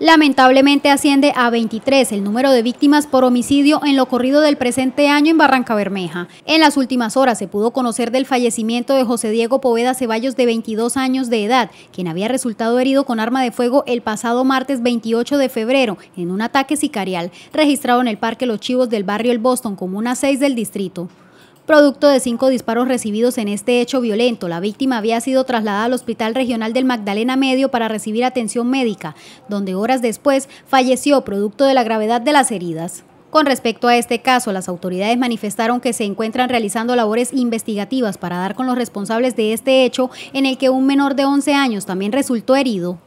Lamentablemente asciende a 23 el número de víctimas por homicidio en lo corrido del presente año en Barranca Bermeja. En las últimas horas se pudo conocer del fallecimiento de José Diego Poveda Ceballos de 22 años de edad, quien había resultado herido con arma de fuego el pasado martes 28 de febrero en un ataque sicarial registrado en el Parque Los Chivos del barrio El Boston, comuna 6 del distrito producto de cinco disparos recibidos en este hecho violento. La víctima había sido trasladada al Hospital Regional del Magdalena Medio para recibir atención médica, donde horas después falleció producto de la gravedad de las heridas. Con respecto a este caso, las autoridades manifestaron que se encuentran realizando labores investigativas para dar con los responsables de este hecho en el que un menor de 11 años también resultó herido.